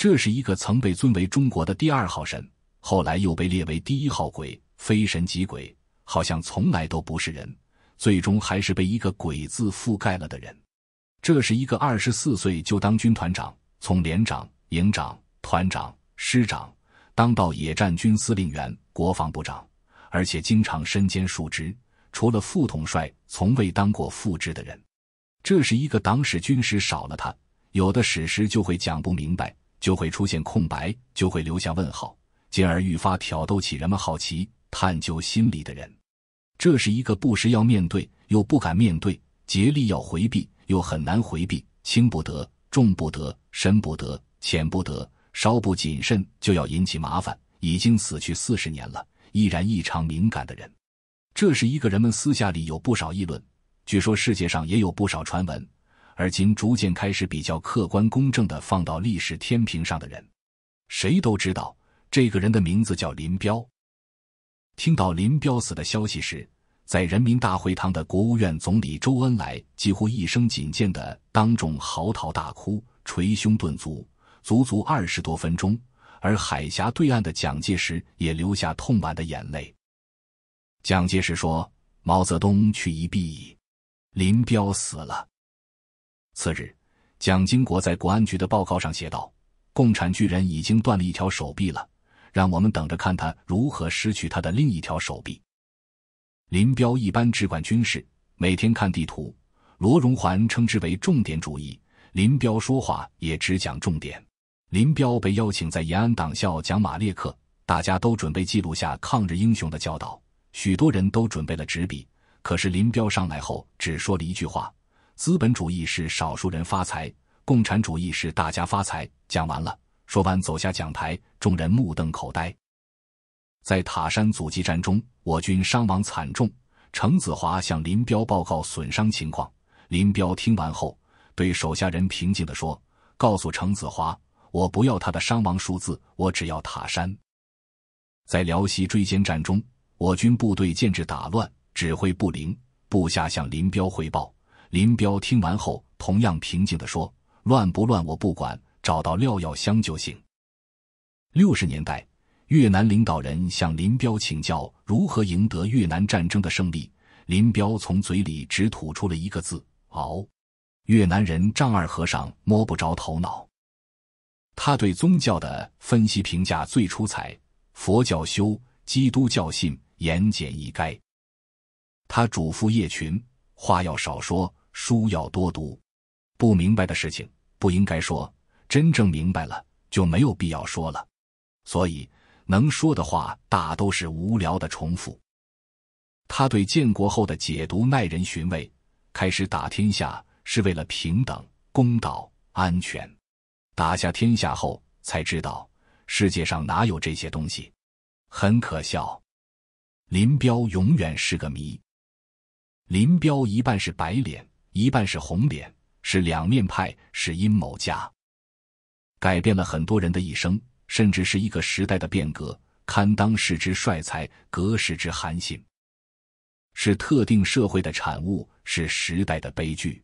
这是一个曾被尊为中国的第二号神，后来又被列为第一号鬼，非神即鬼，好像从来都不是人，最终还是被一个“鬼”字覆盖了的人。这是一个二十四岁就当军团长，从连长、营长、团长、师长，当到野战军司令员、国防部长，而且经常身兼数职，除了副统帅，从未当过副职的人。这是一个党史、军史少了他，有的史实就会讲不明白。就会出现空白，就会留下问号，进而愈发挑逗起人们好奇、探究心理的人。这是一个不时要面对又不敢面对，竭力要回避又很难回避，轻不得，重不得，深不得，浅不得，稍不谨慎就要引起麻烦。已经死去四十年了，依然异常敏感的人。这是一个人们私下里有不少议论，据说世界上也有不少传闻。而今逐渐开始比较客观公正的放到历史天平上的人，谁都知道这个人的名字叫林彪。听到林彪死的消息时，在人民大会堂的国务院总理周恩来几乎一声仅见的当众嚎啕大哭，捶胸顿足，足足二十多分钟。而海峡对岸的蒋介石也流下痛满的眼泪。蒋介石说：“毛泽东去一闭，林彪死了。”次日，蒋经国在国安局的报告上写道：“共产巨人已经断了一条手臂了，让我们等着看他如何失去他的另一条手臂。”林彪一般只管军事，每天看地图。罗荣桓称之为“重点主义”，林彪说话也只讲重点。林彪被邀请在延安党校讲马列课，大家都准备记录下抗日英雄的教导，许多人都准备了纸笔。可是林彪上来后只说了一句话。资本主义是少数人发财，共产主义是大家发财。讲完了，说完走下讲台，众人目瞪口呆。在塔山阻击战中，我军伤亡惨重。程子华向林彪报告损伤情况，林彪听完后，对手下人平静地说：“告诉程子华，我不要他的伤亡数字，我只要塔山。”在辽西追歼战中，我军部队建制打乱，指挥不灵，部下向林彪汇报。林彪听完后，同样平静地说：“乱不乱我不管，找到廖耀湘就行。”六十年代，越南领导人向林彪请教如何赢得越南战争的胜利，林彪从嘴里只吐出了一个字：“熬。”越南人丈二和尚摸不着头脑。他对宗教的分析评价最出彩，佛教修，基督教信，言简意赅。他嘱咐叶群：“话要少说。”书要多读，不明白的事情不应该说，真正明白了就没有必要说了。所以能说的话大都是无聊的重复。他对建国后的解读耐人寻味。开始打天下是为了平等、公道、安全，打下天下后才知道世界上哪有这些东西，很可笑。林彪永远是个谜。林彪一半是白脸。一半是红脸，是两面派，是阴谋家，改变了很多人的一生，甚至是一个时代的变革，堪当世之帅才，隔世之韩信，是特定社会的产物，是时代的悲剧，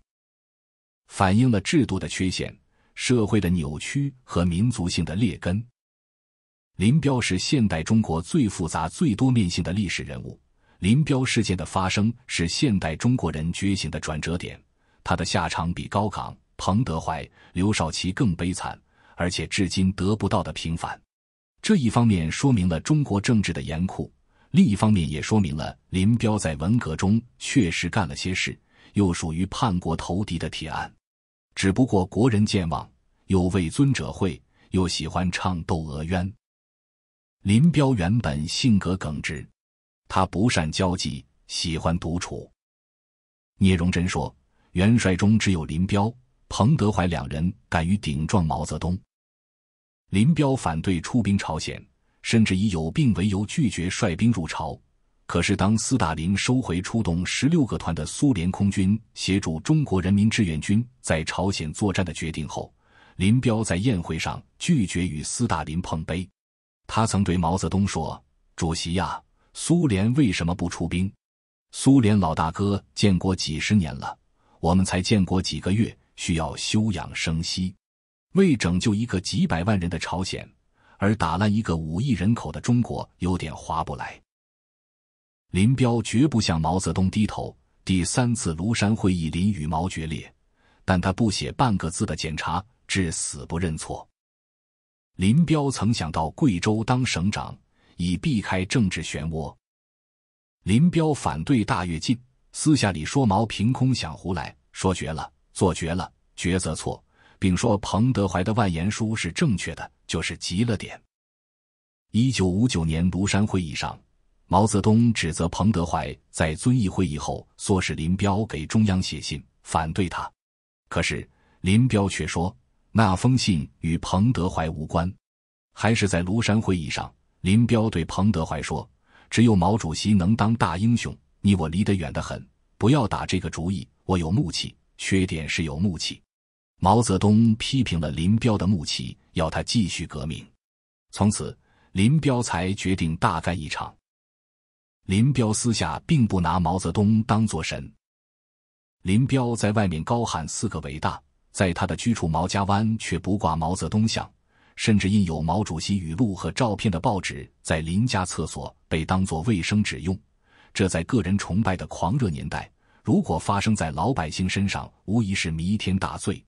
反映了制度的缺陷、社会的扭曲和民族性的劣根。林彪是现代中国最复杂、最多面性的历史人物。林彪事件的发生是现代中国人觉醒的转折点，他的下场比高岗、彭德怀、刘少奇更悲惨，而且至今得不到的平反。这一方面说明了中国政治的严酷，另一方面也说明了林彪在文革中确实干了些事，又属于叛国投敌的铁案。只不过国人健忘，又畏尊者讳，又喜欢唱《窦娥冤》。林彪原本性格耿直。他不善交际，喜欢独处。聂荣臻说：“元帅中只有林彪、彭德怀两人敢于顶撞毛泽东。林彪反对出兵朝鲜，甚至以有病为由拒绝率兵入朝。可是，当斯大林收回出动十六个团的苏联空军协助中国人民志愿军在朝鲜作战的决定后，林彪在宴会上拒绝与斯大林碰杯。他曾对毛泽东说：‘主席呀。’”苏联为什么不出兵？苏联老大哥建国几十年了，我们才建国几个月，需要休养生息。为拯救一个几百万人的朝鲜，而打烂一个五亿人口的中国，有点划不来。林彪绝不向毛泽东低头。第三次庐山会议，林与毛决裂，但他不写半个字的检查，至死不认错。林彪曾想到贵州当省长。以避开政治漩涡，林彪反对大跃进，私下里说毛凭空想胡来，说绝了，做绝了，抉择错，并说彭德怀的万言书是正确的，就是急了点。一九五九年庐山会议上，毛泽东指责彭德怀在遵义会议后唆使林彪给中央写信反对他，可是林彪却说那封信与彭德怀无关，还是在庐山会议上。林彪对彭德怀说：“只有毛主席能当大英雄，你我离得远得很，不要打这个主意。我有怒气，缺点是有怒气。”毛泽东批评了林彪的怒气，要他继续革命。从此，林彪才决定大干一场。林彪私下并不拿毛泽东当作神。林彪在外面高喊四个伟大，在他的居处毛家湾却不挂毛泽东像。甚至印有毛主席语录和照片的报纸，在邻家厕所被当作卫生纸用。这在个人崇拜的狂热年代，如果发生在老百姓身上，无疑是弥天大罪。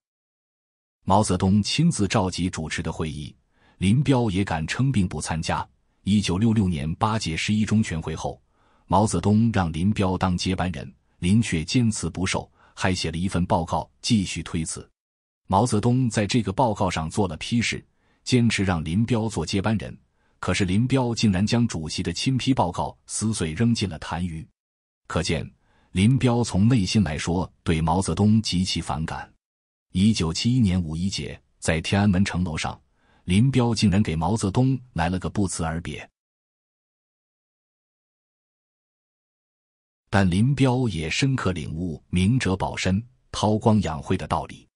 毛泽东亲自召集主持的会议，林彪也敢称病不参加。一九六六年八届十一中全会后，毛泽东让林彪当接班人，林却坚辞不受，还写了一份报告继续推辞。毛泽东在这个报告上做了批示。坚持让林彪做接班人，可是林彪竟然将主席的亲批报告撕碎扔进了痰盂，可见林彪从内心来说对毛泽东极其反感。一九七一年五一节，在天安门城楼上，林彪竟然给毛泽东来了个不辞而别。但林彪也深刻领悟“明哲保身、韬光养晦”的道理，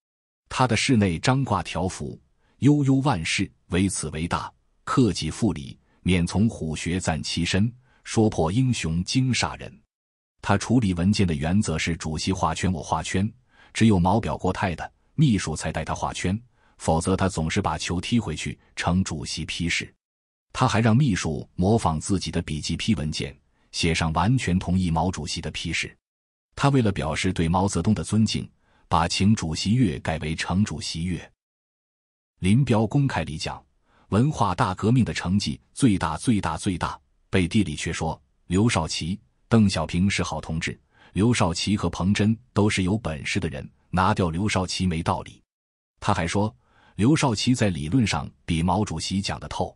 他的室内张挂条幅。悠悠万事，唯此为大。克己复礼，免从虎穴暂栖身。说破英雄惊煞人。他处理文件的原则是：主席画圈，我画圈。只有毛表国泰的秘书才带他画圈，否则他总是把球踢回去，呈主席批示。他还让秘书模仿自己的笔记批文件，写上完全同意毛主席的批示。他为了表示对毛泽东的尊敬，把请主席阅改为呈主席阅。林彪公开里讲，文化大革命的成绩最大最大最大，背地里却说刘少奇、邓小平是好同志，刘少奇和彭真都是有本事的人，拿掉刘少奇没道理。他还说刘少奇在理论上比毛主席讲得透，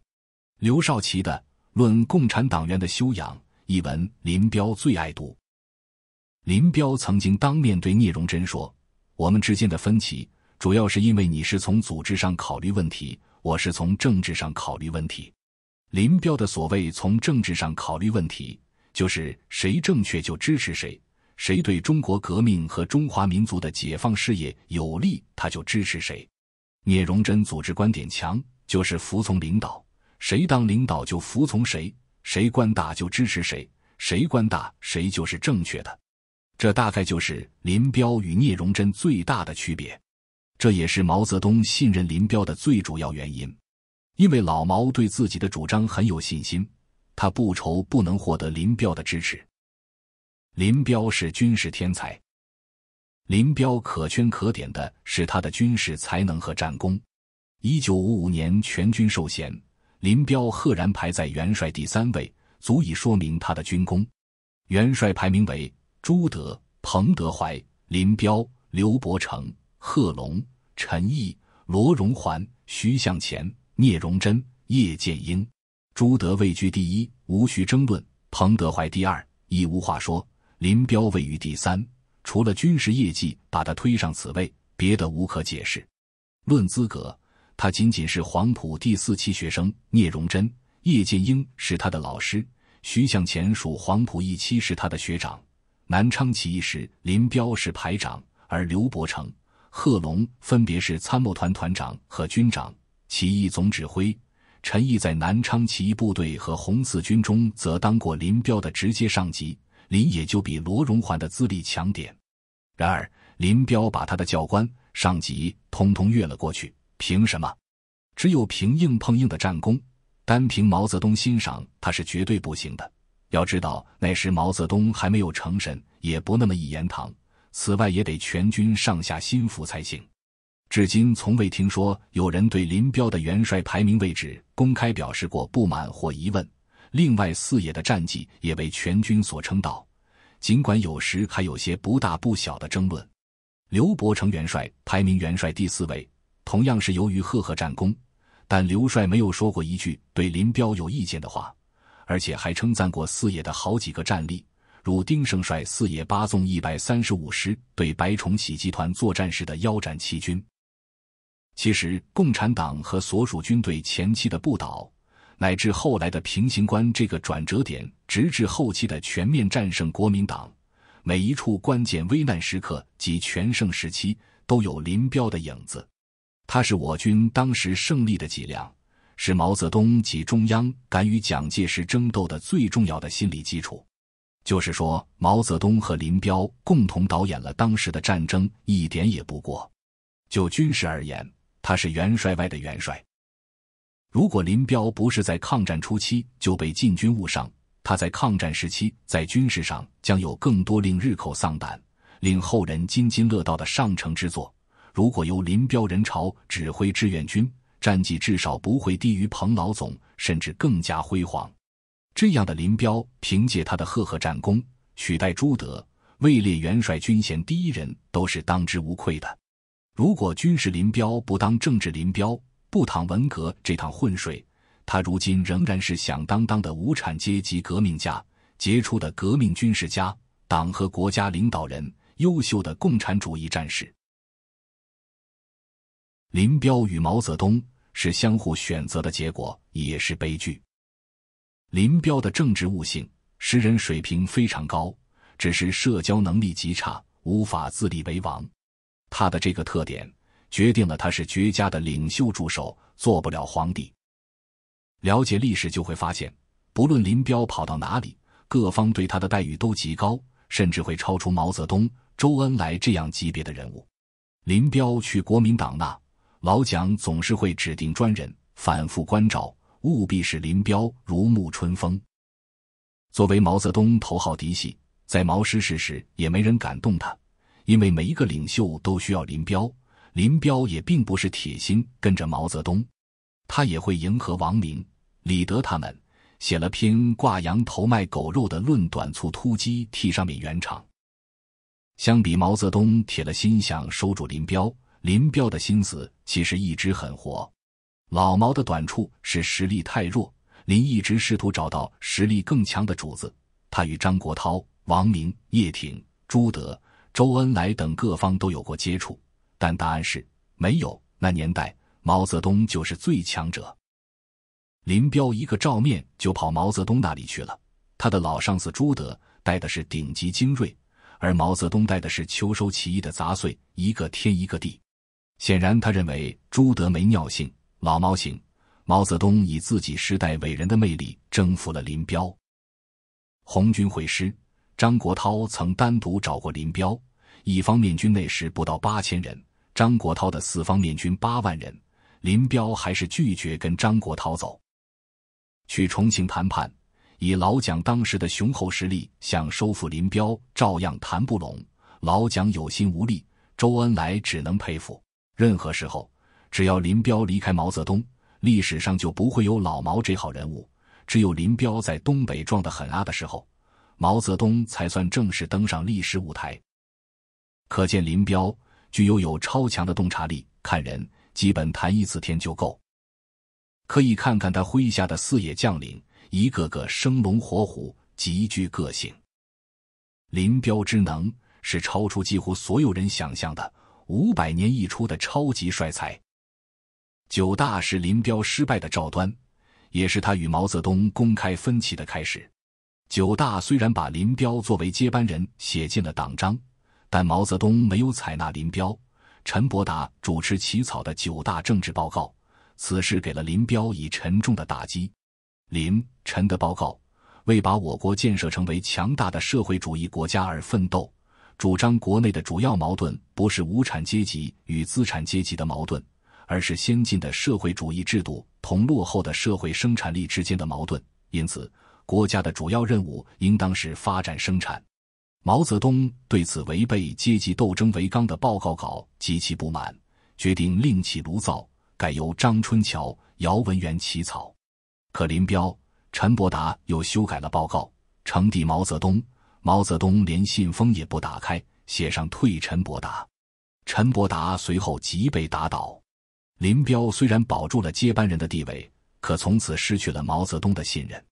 刘少奇的《论共产党员的修养》一文，林彪最爱读。林彪曾经当面对聂荣臻说：“我们之间的分歧。”主要是因为你是从组织上考虑问题，我是从政治上考虑问题。林彪的所谓从政治上考虑问题，就是谁正确就支持谁，谁对中国革命和中华民族的解放事业有利，他就支持谁。聂荣臻组织观点强，就是服从领导，谁当领导就服从谁，谁官大就支持谁，谁官大谁就是正确的。这大概就是林彪与聂荣臻最大的区别。这也是毛泽东信任林彪的最主要原因，因为老毛对自己的主张很有信心，他不愁不能获得林彪的支持。林彪是军事天才，林彪可圈可点的是他的军事才能和战功。一九五五年全军授衔，林彪赫然排在元帅第三位，足以说明他的军功。元帅排名为：朱德、彭德怀、林彪、刘伯承。贺龙、陈毅、罗荣桓、徐向前、聂荣臻、叶剑英，朱德位居第一，无需争论；彭德怀第二，亦无话说。林彪位于第三，除了军事业绩把他推上此位，别的无可解释。论资格，他仅仅是黄埔第四期学生。聂荣臻、叶剑英是他的老师，徐向前属黄埔一期，是他的学长。南昌起义时，林彪是排长，而刘伯承。贺龙分别是参谋团团长和军长，起义总指挥。陈毅在南昌起义部队和红四军中，则当过林彪的直接上级，林也就比罗荣桓的资历强点。然而，林彪把他的教官、上级通通越了过去，凭什么？只有凭硬碰硬的战功。单凭毛泽东欣赏他是绝对不行的。要知道，那时毛泽东还没有成神，也不那么一言堂。此外，也得全军上下心服才行。至今从未听说有人对林彪的元帅排名位置公开表示过不满或疑问。另外，四野的战绩也为全军所称道，尽管有时还有些不大不小的争论。刘伯承元帅排名元帅第四位，同样是由于赫赫战功，但刘帅没有说过一句对林彪有意见的话，而且还称赞过四野的好几个战例。如丁盛率四野八纵一百三十五师对白崇禧集团作战时的腰斩七军。其实，共产党和所属军队前期的不倒，乃至后来的平型关这个转折点，直至后期的全面战胜国民党，每一处关键危难时刻及全盛时期，都有林彪的影子。他是我军当时胜利的脊梁，是毛泽东及中央敢与蒋介石争斗的最重要的心理基础。就是说，毛泽东和林彪共同导演了当时的战争，一点也不过。就军事而言，他是元帅外的元帅。如果林彪不是在抗战初期就被禁军误伤，他在抗战时期在军事上将有更多令日寇丧胆、令后人津津乐道的上乘之作。如果由林彪人潮指挥志愿军，战绩至少不会低于彭老总，甚至更加辉煌。这样的林彪，凭借他的赫赫战功，取代朱德，位列元帅军衔第一人，都是当之无愧的。如果军事林彪不当政治林彪，不淌文革这趟浑水，他如今仍然是响当当的无产阶级革命家、杰出的革命军事家、党和国家领导人、优秀的共产主义战士。林彪与毛泽东是相互选择的结果，也是悲剧。林彪的政治悟性、识人水平非常高，只是社交能力极差，无法自立为王。他的这个特点决定了他是绝佳的领袖助手，做不了皇帝。了解历史就会发现，不论林彪跑到哪里，各方对他的待遇都极高，甚至会超出毛泽东、周恩来这样级别的人物。林彪去国民党那，老蒋总是会指定专人反复关照。务必使林彪如沐春风。作为毛泽东头号嫡系，在毛失诗时也没人敢动他，因为每一个领袖都需要林彪。林彪也并不是铁心跟着毛泽东，他也会迎合王明、李德他们，写了篇挂羊头卖狗肉的《论短促突击》，替上面圆场。相比毛泽东铁了心想收住林彪，林彪的心思其实一直很活。老毛的短处是实力太弱，林一直试图找到实力更强的主子。他与张国焘、王明、叶挺、朱德、周恩来等各方都有过接触，但答案是没有。那年代，毛泽东就是最强者。林彪一个照面就跑毛泽东那里去了。他的老上司朱德带的是顶级精锐，而毛泽东带的是秋收起义的杂碎，一个天一个地。显然，他认为朱德没尿性。老毛行，毛泽东以自己时代伟人的魅力征服了林彪。红军会师，张国焘曾单独找过林彪，一方面军那时不到八千人，张国焘的四方面军八万人，林彪还是拒绝跟张国焘走，去重庆谈判。以老蒋当时的雄厚实力，想收复林彪，照样谈不拢。老蒋有心无力，周恩来只能佩服。任何时候。只要林彪离开毛泽东，历史上就不会有老毛这号人物。只有林彪在东北壮得很啊的时候，毛泽东才算正式登上历史舞台。可见林彪具有有超强的洞察力，看人基本谈一次天就够。可以看看他麾下的四野将领，一个个生龙活虎，极具个性。林彪之能是超出几乎所有人想象的，五百年一出的超级帅才。九大是林彪失败的赵端，也是他与毛泽东公开分歧的开始。九大虽然把林彪作为接班人写进了党章，但毛泽东没有采纳林彪、陈伯达主持起草的九大政治报告，此事给了林彪以沉重的打击。林陈的报告为把我国建设成为强大的社会主义国家而奋斗，主张国内的主要矛盾不是无产阶级与资产阶级的矛盾。而是先进的社会主义制度同落后的社会生产力之间的矛盾，因此国家的主要任务应当是发展生产。毛泽东对此违背阶级斗争为纲的报告稿极其不满，决定另起炉灶，改由张春桥、姚文元起草。可林彪、陈伯达又修改了报告呈递毛泽东，毛泽东连信封也不打开，写上退陈伯达。陈伯达随后即被打倒。林彪虽然保住了接班人的地位，可从此失去了毛泽东的信任。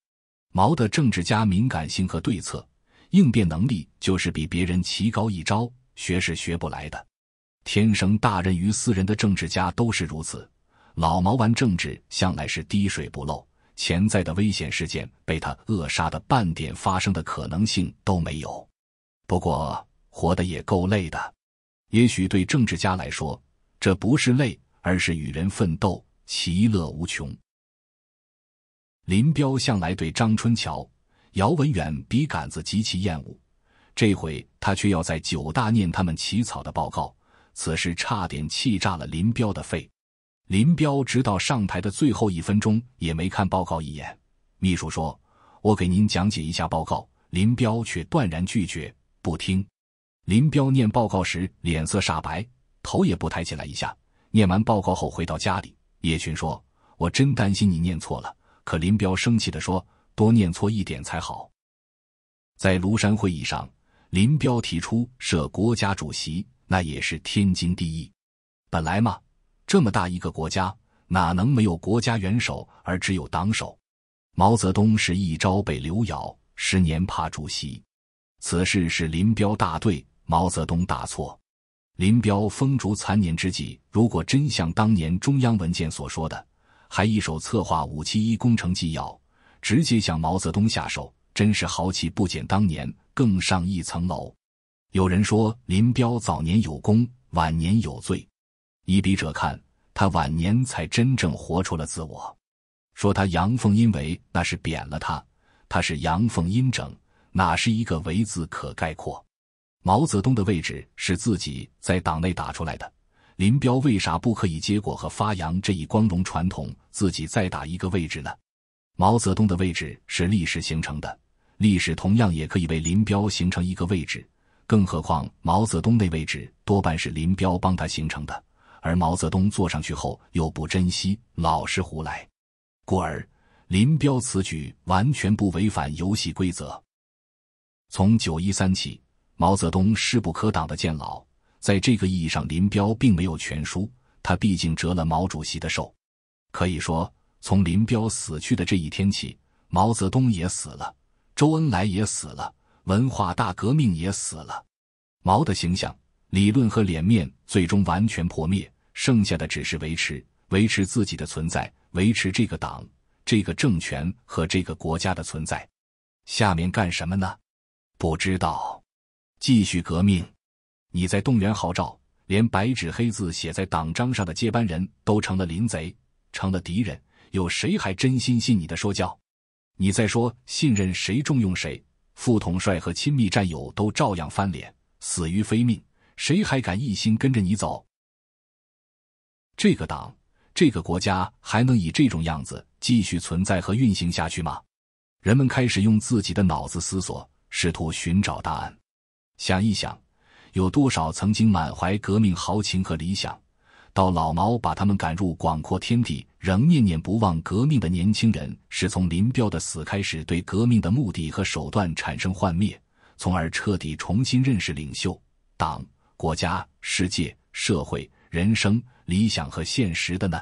毛的政治家敏感性和对策应变能力，就是比别人棋高一招，学是学不来的。天生大任于斯人的政治家都是如此。老毛玩政治向来是滴水不漏，潜在的危险事件被他扼杀的半点发生的可能性都没有。不过活得也够累的，也许对政治家来说，这不是累。而是与人奋斗，其乐无穷。林彪向来对张春桥、姚文远笔杆子极其厌恶，这回他却要在九大念他们起草的报告，此事差点气炸了林彪的肺。林彪直到上台的最后一分钟也没看报告一眼。秘书说：“我给您讲解一下报告。”林彪却断然拒绝，不听。林彪念报告时脸色煞白，头也不抬起来一下。念完报告后，回到家里，叶群说：“我真担心你念错了。”可林彪生气的说：“多念错一点才好。”在庐山会议上，林彪提出设国家主席，那也是天经地义。本来嘛，这么大一个国家，哪能没有国家元首而只有党首？毛泽东是一朝被刘咬，十年怕主席。此事是林彪大对，毛泽东大错。林彪风烛残年之际，如果真像当年中央文件所说的，还一手策划“五七一工程”纪要，直接向毛泽东下手，真是豪气不减当年，更上一层楼。有人说林彪早年有功，晚年有罪。依笔者看，他晚年才真正活出了自我。说他阳奉阴违，那是贬了他。他是阳奉阴整，哪是一个“违”字可概括？毛泽东的位置是自己在党内打出来的，林彪为啥不可以接过和发扬这一光荣传统，自己再打一个位置呢？毛泽东的位置是历史形成的，历史同样也可以为林彪形成一个位置。更何况毛泽东那位置多半是林彪帮他形成的，而毛泽东坐上去后又不珍惜，老是胡来，故而林彪此举完全不违反游戏规则。从九一三起。毛泽东势不可挡的渐老，在这个意义上，林彪并没有全输。他毕竟折了毛主席的寿。可以说，从林彪死去的这一天起，毛泽东也死了，周恩来也死了，文化大革命也死了。毛的形象、理论和脸面最终完全破灭，剩下的只是维持、维持自己的存在，维持这个党、这个政权和这个国家的存在。下面干什么呢？不知道。继续革命！你在动员号召，连白纸黑字写在党章上的接班人都成了林贼，成了敌人。有谁还真心信你的说教？你在说信任谁，重用谁？副统帅和亲密战友都照样翻脸，死于非命。谁还敢一心跟着你走？这个党，这个国家还能以这种样子继续存在和运行下去吗？人们开始用自己的脑子思索，试图寻找答案。想一想，有多少曾经满怀革命豪情和理想，到老毛把他们赶入广阔天地，仍念念不忘革命的年轻人，是从林彪的死开始对革命的目的和手段产生幻灭，从而彻底重新认识领袖、党、国家、世界、社会、人生、理想和现实的呢？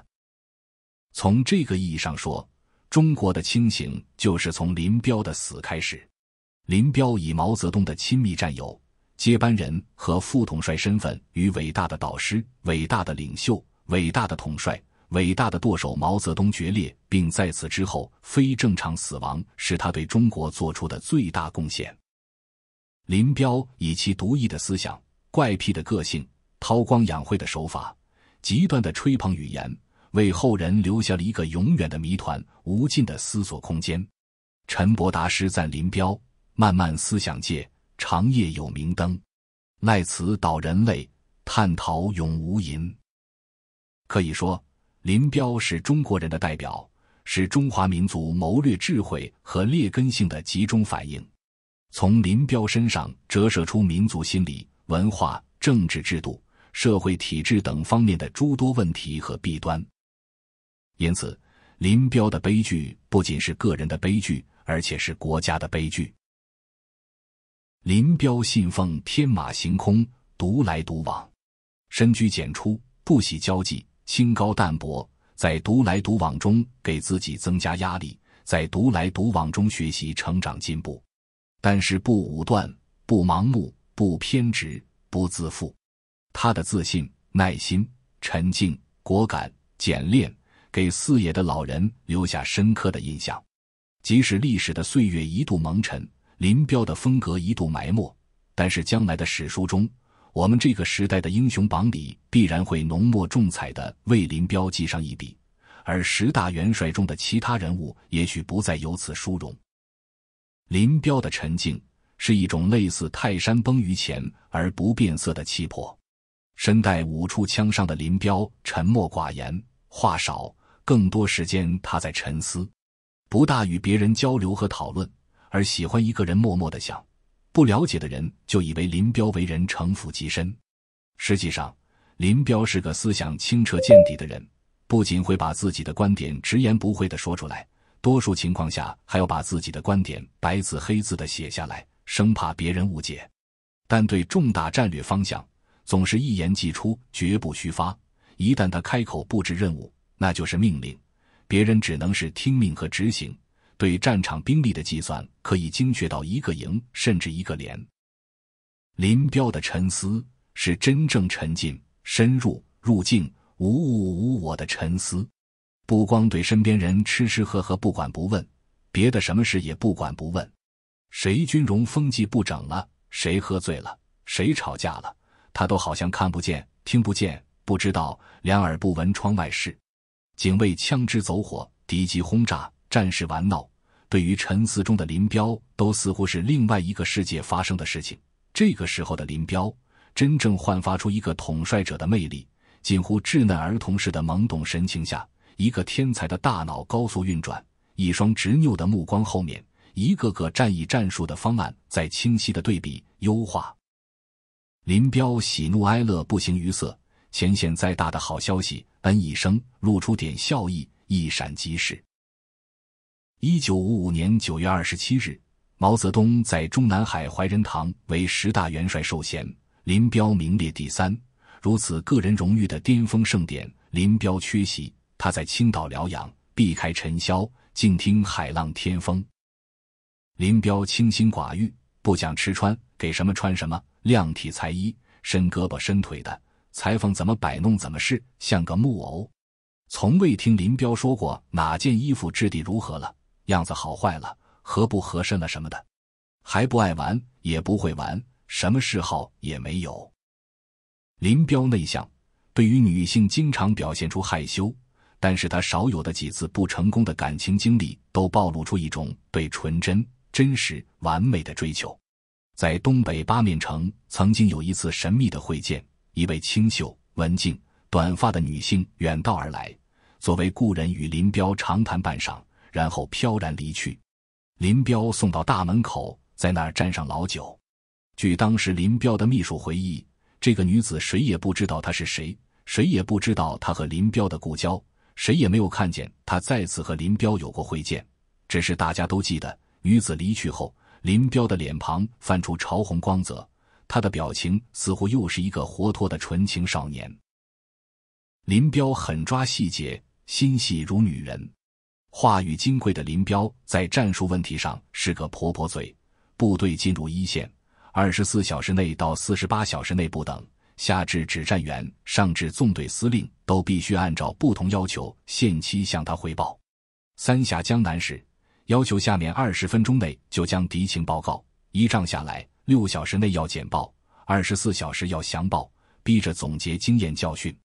从这个意义上说，中国的清醒就是从林彪的死开始。林彪以毛泽东的亲密战友。接班人和副统帅身份与伟大的导师、伟大的领袖、伟大的统帅、伟大的舵手毛泽东决裂，并在此之后非正常死亡，是他对中国做出的最大贡献。林彪以其独异的思想、怪癖的个性、韬光养晦的手法、极端的吹捧语言，为后人留下了一个永远的谜团、无尽的思索空间。陈伯达诗赞林彪：漫漫思想界。长夜有明灯，赖此导人类，探讨永无垠。可以说，林彪是中国人的代表，是中华民族谋略智慧和劣根性的集中反映。从林彪身上折射出民族心理、文化、政治制度、社会体制等方面的诸多问题和弊端。因此，林彪的悲剧不仅是个人的悲剧，而且是国家的悲剧。林彪信奉天马行空，独来独往，深居简出，不喜交际，清高淡泊。在独来独往中给自己增加压力，在独来独往中学习、成长、进步。但是不武断，不盲目，不偏执，不自负。他的自信、耐心、沉静、果敢、简练，给四野的老人留下深刻的印象。即使历史的岁月一度蒙尘。林彪的风格一度埋没，但是将来的史书中，我们这个时代的英雄榜里必然会浓墨重彩的为林彪记上一笔，而十大元帅中的其他人物也许不再有此殊荣。林彪的沉静是一种类似泰山崩于前而不变色的气魄。身带五处枪伤的林彪沉默寡言，话少，更多时间他在沉思，不大与别人交流和讨论。而喜欢一个人，默默的想；不了解的人，就以为林彪为人城府极深。实际上，林彪是个思想清澈见底的人，不仅会把自己的观点直言不讳的说出来，多数情况下还要把自己的观点白字黑字的写下来，生怕别人误解。但对重大战略方向，总是一言既出，绝不虚发。一旦他开口布置任务，那就是命令，别人只能是听命和执行。对战场兵力的计算可以精确到一个营甚至一个连。林彪的沉思是真正沉浸、深入、入境、无物无我的沉思。不光对身边人吃吃喝喝不管不问，别的什么事也不管不问。谁军容风纪不整了，谁喝醉了，谁吵架了，他都好像看不见、听不见、不知道，两耳不闻窗外事。警卫枪支走火，敌机轰炸，战士玩闹。对于沉思中的林彪，都似乎是另外一个世界发生的事情。这个时候的林彪，真正焕发出一个统帅者的魅力，近乎稚嫩儿童似的懵懂神情下，一个天才的大脑高速运转，一双执拗的目光后面，一个个战役战术的方案在清晰的对比优化。林彪喜怒哀乐不形于色，前线再大的好消息，嗯一声，露出点笑意，一闪即逝。一九五五年九月二十七日，毛泽东在中南海怀仁堂为十大元帅授衔，林彪名列第三。如此个人荣誉的巅峰盛典，林彪缺席。他在青岛疗养，避开尘嚣，静听海浪天风。林彪清心寡欲，不讲吃穿，给什么穿什么，量体裁衣，伸胳膊伸腿的，裁缝怎么摆弄怎么试，像个木偶。从未听林彪说过哪件衣服质地如何了。样子好坏了，合不合身了什么的，还不爱玩，也不会玩，什么嗜好也没有。林彪内向，对于女性经常表现出害羞，但是他少有的几次不成功的感情经历，都暴露出一种对纯真、真实、完美的追求。在东北八面城，曾经有一次神秘的会见，一位清秀、文静、短发的女性远道而来，作为故人与林彪长谈半晌。然后飘然离去，林彪送到大门口，在那儿沾上老酒。据当时林彪的秘书回忆，这个女子谁也不知道她是谁，谁也不知道她和林彪的故交，谁也没有看见她再次和林彪有过会见。只是大家都记得，女子离去后，林彪的脸庞泛出潮红光泽，他的表情似乎又是一个活脱的纯情少年。林彪狠抓细节，心细如女人。话语金贵的林彪在战术问题上是个婆婆嘴。部队进入一线，二十四小时内到四十八小时内不等，下至指战员，上至纵队司令，都必须按照不同要求，限期向他汇报。三下江南时，要求下面二十分钟内就将敌情报告；一仗下来，六小时内要简报，二十四小时要详报，逼着总结经验教训。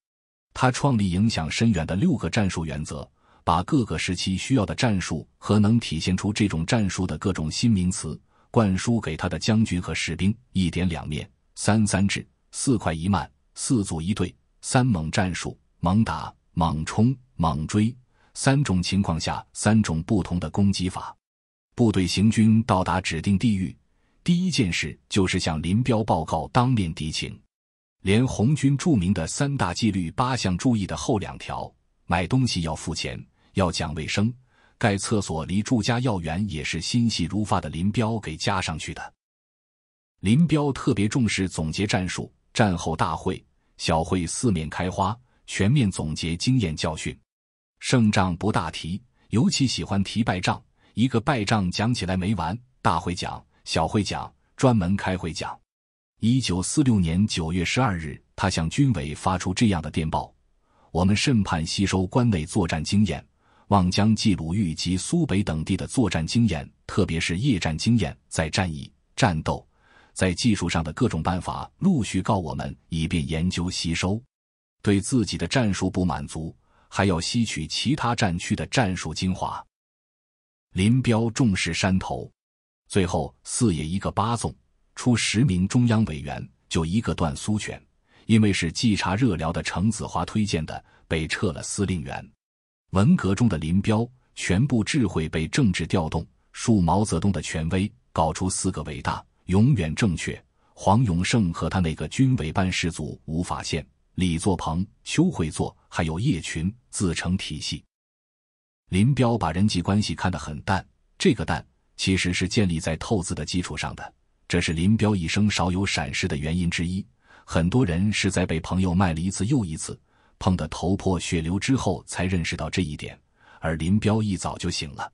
他创立影响深远的六个战术原则。把各个时期需要的战术和能体现出这种战术的各种新名词灌输给他的将军和士兵：一点两面、三三制、四快一慢、四组一队、三猛战术——猛打、猛冲、猛追。三种情况下三种不同的攻击法。部队行军到达指定地域，第一件事就是向林彪报告当面敌情。连红军著名的三大纪律八项注意的后两条：买东西要付钱。要讲卫生，盖厕所离住家要远，也是心细如发的林彪给加上去的。林彪特别重视总结战术，战后大会、小会四面开花，全面总结经验教训。胜仗不大提，尤其喜欢提败仗，一个败仗讲起来没完。大会讲，小会讲，专门开会讲。一九四六年九月十二日，他向军委发出这样的电报：我们审判吸收关内作战经验。望将冀鲁豫及苏北等地的作战经验，特别是夜战经验，在战役、战斗、在技术上的各种办法，陆续告我们，以便研究吸收。对自己的战术不满足，还要吸取其他战区的战术精华。林彪重视山头，最后四野一个八纵，出十名中央委员，就一个段苏权，因为是冀查热聊的程子华推荐的，被撤了司令员。文革中的林彪，全部智慧被政治调动，树毛泽东的权威，搞出四个伟大，永远正确。黄永胜和他那个军委办事组无法宪、李作鹏、邱会作还有叶群自成体系。林彪把人际关系看得很淡，这个淡其实是建立在透字的基础上的，这是林彪一生少有闪失的原因之一。很多人是在被朋友卖了一次又一次。碰得头破血流之后，才认识到这一点。而林彪一早就醒了，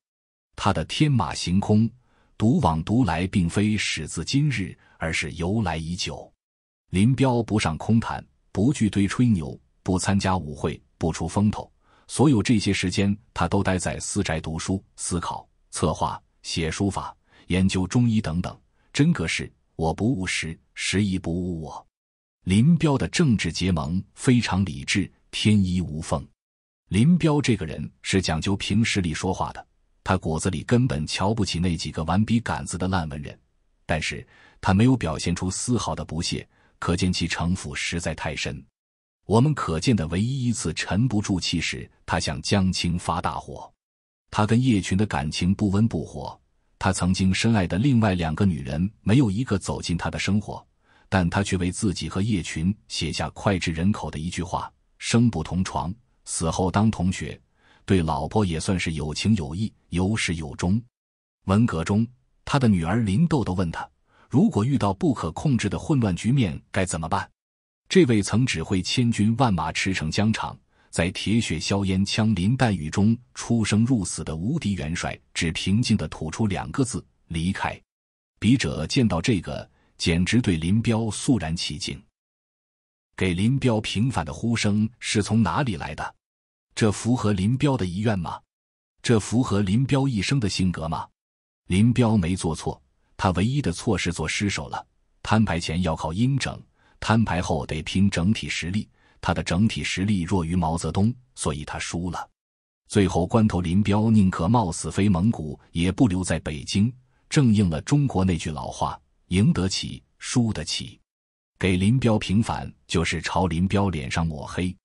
他的天马行空、独往独来，并非始自今日，而是由来已久。林彪不上空谈，不惧堆吹牛，不参加舞会，不出风头。所有这些时间，他都待在私宅读书、思考、策划、写书法、研究中医等等。真个是，我不务实，实亦不务我。林彪的政治结盟非常理智，天衣无缝。林彪这个人是讲究凭实力说话的，他骨子里根本瞧不起那几个玩笔杆子的烂文人，但是他没有表现出丝毫的不屑，可见其城府实在太深。我们可见的唯一一次沉不住气时，他向江青发大火。他跟叶群的感情不温不火，他曾经深爱的另外两个女人，没有一个走进他的生活。但他却为自己和叶群写下脍炙人口的一句话：“生不同床，死后当同学。”对老婆也算是有情有义、有始有终。文革中，他的女儿林豆豆问他：“如果遇到不可控制的混乱局面，该怎么办？”这位曾指挥千军万马驰骋疆场，在铁血硝烟、枪林弹雨中出生入死的无敌元帅，只平静地吐出两个字：“离开。”笔者见到这个。简直对林彪肃然起敬。给林彪平反的呼声是从哪里来的？这符合林彪的遗愿吗？这符合林彪一生的性格吗？林彪没做错，他唯一的错是做失手了。摊牌前要靠阴整，摊牌后得拼整体实力。他的整体实力弱于毛泽东，所以他输了。最后关头，林彪宁可冒死飞蒙古，也不留在北京，正应了中国那句老话。赢得起，输得起，给林彪平反就是朝林彪脸上抹黑。